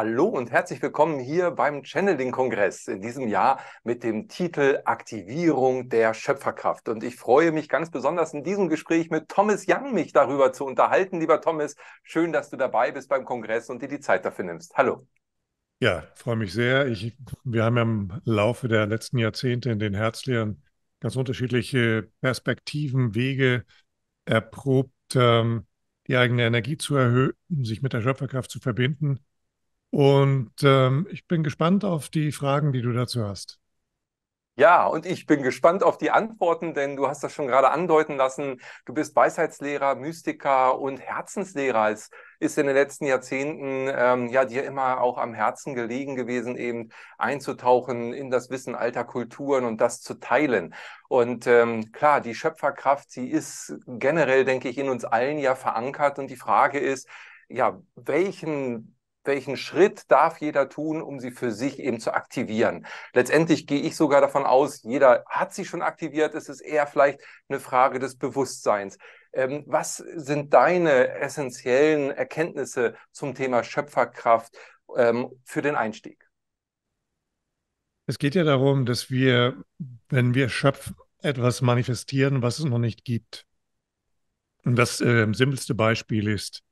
Hallo und herzlich willkommen hier beim Channeling-Kongress in diesem Jahr mit dem Titel Aktivierung der Schöpferkraft. Und ich freue mich ganz besonders in diesem Gespräch mit Thomas Young, mich darüber zu unterhalten. Lieber Thomas, schön, dass du dabei bist beim Kongress und dir die Zeit dafür nimmst. Hallo. Ja, freue mich sehr. Ich, wir haben ja im Laufe der letzten Jahrzehnte in den Herzlehren ganz unterschiedliche Perspektiven, Wege erprobt, ähm, die eigene Energie zu erhöhen, sich mit der Schöpferkraft zu verbinden und ähm, ich bin gespannt auf die Fragen, die du dazu hast. Ja, und ich bin gespannt auf die Antworten, denn du hast das schon gerade andeuten lassen. Du bist Weisheitslehrer, Mystiker und Herzenslehrer. Es ist in den letzten Jahrzehnten ähm, ja dir immer auch am Herzen gelegen gewesen, eben einzutauchen in das Wissen alter Kulturen und das zu teilen. Und ähm, klar, die Schöpferkraft, sie ist generell, denke ich, in uns allen ja verankert. Und die Frage ist, ja, welchen welchen Schritt darf jeder tun, um sie für sich eben zu aktivieren. Letztendlich gehe ich sogar davon aus, jeder hat sie schon aktiviert, es ist eher vielleicht eine Frage des Bewusstseins. Ähm, was sind deine essentiellen Erkenntnisse zum Thema Schöpferkraft ähm, für den Einstieg? Es geht ja darum, dass wir, wenn wir schöpfen, etwas manifestieren, was es noch nicht gibt. Und das äh, simpelste Beispiel ist,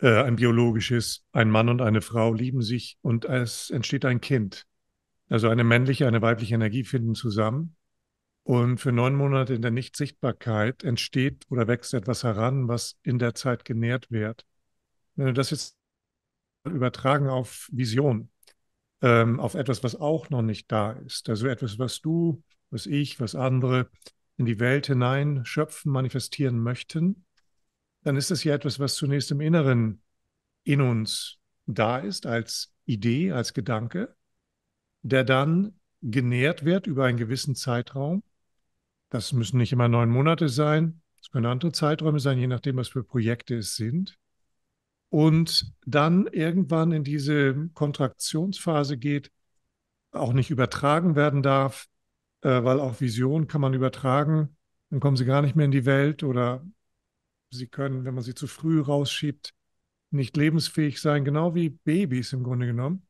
äh, ein biologisches, ein Mann und eine Frau lieben sich und es entsteht ein Kind. Also eine männliche, eine weibliche Energie finden zusammen. Und für neun Monate in der Nichtsichtbarkeit entsteht oder wächst etwas heran, was in der Zeit genährt wird. Wenn äh, du das jetzt übertragen auf Vision, ähm, auf etwas, was auch noch nicht da ist, also etwas, was du, was ich, was andere in die Welt hinein schöpfen, manifestieren möchten, dann ist das ja etwas, was zunächst im Inneren in uns da ist, als Idee, als Gedanke, der dann genährt wird über einen gewissen Zeitraum. Das müssen nicht immer neun Monate sein, es können andere Zeiträume sein, je nachdem, was für Projekte es sind. Und dann irgendwann in diese Kontraktionsphase geht, auch nicht übertragen werden darf, äh, weil auch Visionen kann man übertragen, dann kommen sie gar nicht mehr in die Welt oder Sie können, wenn man sie zu früh rausschiebt, nicht lebensfähig sein, genau wie Babys im Grunde genommen.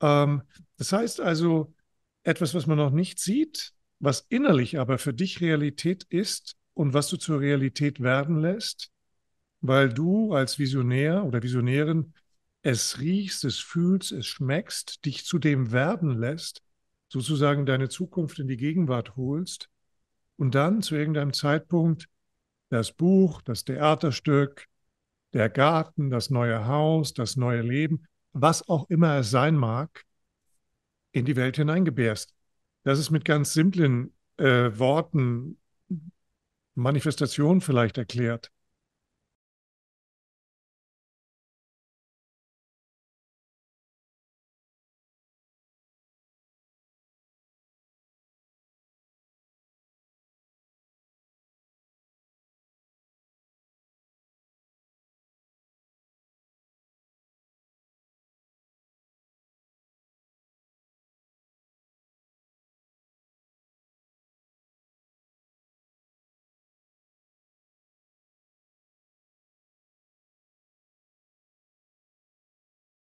Ähm, das heißt also, etwas, was man noch nicht sieht, was innerlich aber für dich Realität ist und was du zur Realität werden lässt, weil du als Visionär oder Visionärin es riechst, es fühlst, es schmeckst, dich zu dem werden lässt, sozusagen deine Zukunft in die Gegenwart holst und dann zu irgendeinem Zeitpunkt das Buch, das Theaterstück, der Garten, das neue Haus, das neue Leben, was auch immer es sein mag, in die Welt hineingebärst. Das ist mit ganz simplen äh, Worten Manifestation vielleicht erklärt.